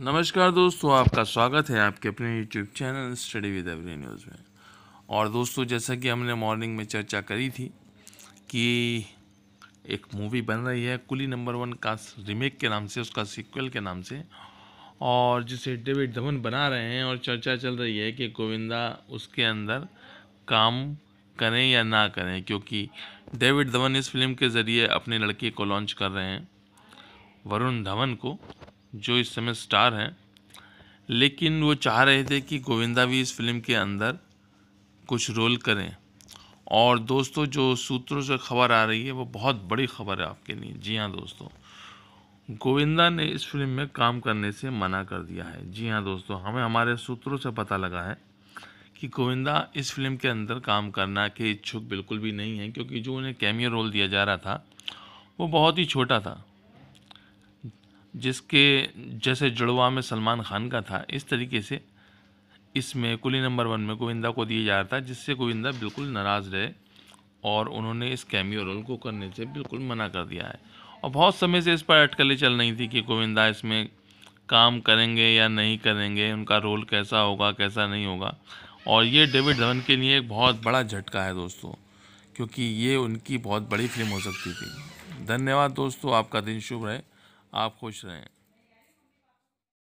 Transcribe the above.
नमस्कार दोस्तों आपका स्वागत है आपके अपने YouTube channel study with every news में और दोस्तों जैसा कि हमने मॉर्निंग में चर्चा करी थी कि एक मूवी बन रही है कुली नंबर वन का रीमेक के नाम से उसका सीक्वल के नाम से और जिसे डेविड धवन बना रहे हैं और चर्चा चल रही है कि गोविंदा उसके अंदर काम करें या ना करें क्योंकि डेविड धवन इस फिल्म के ज़रिए अपने लड़के को लॉन्च कर रहे हैं वरुण धवन को जो इस समय स्टार हैं लेकिन वो चाह रहे थे कि गोविंदा भी इस फिल्म के अंदर कुछ रोल करें और दोस्तों जो सूत्रों से खबर आ रही है वो बहुत बड़ी खबर है आपके लिए जी हाँ दोस्तों गोविंदा ने इस फिल्म में काम करने से मना कर दिया है जी हाँ दोस्तों हमें हमारे सूत्रों से पता लगा है कि गोविंदा इस फिल्म के अंदर काम करना के इच्छुक बिल्कुल भी नहीं है क्योंकि जो उन्हें कैमियो रोल दिया जा रहा था वो बहुत ही छोटा था जिसके जैसे जुड़वा में सलमान खान का था इस तरीके से इसमें कुली नंबर वन में गोविंदा को दिया जा रहा था जिससे गोविंदा बिल्कुल नाराज़ रहे और उन्होंने इस कैमियो रोल को करने से बिल्कुल मना कर दिया है और बहुत समय से इस पर अटकलें चल रही थी कि गोविंदा इसमें काम करेंगे या नहीं करेंगे उनका रोल कैसा होगा कैसा नहीं होगा और ये डेविड धवन के लिए एक बहुत बड़ा झटका है दोस्तों क्योंकि ये उनकी बहुत बड़ी फिल्म हो सकती थी धन्यवाद दोस्तों आपका दिन शुभ रहे आप खुश रहें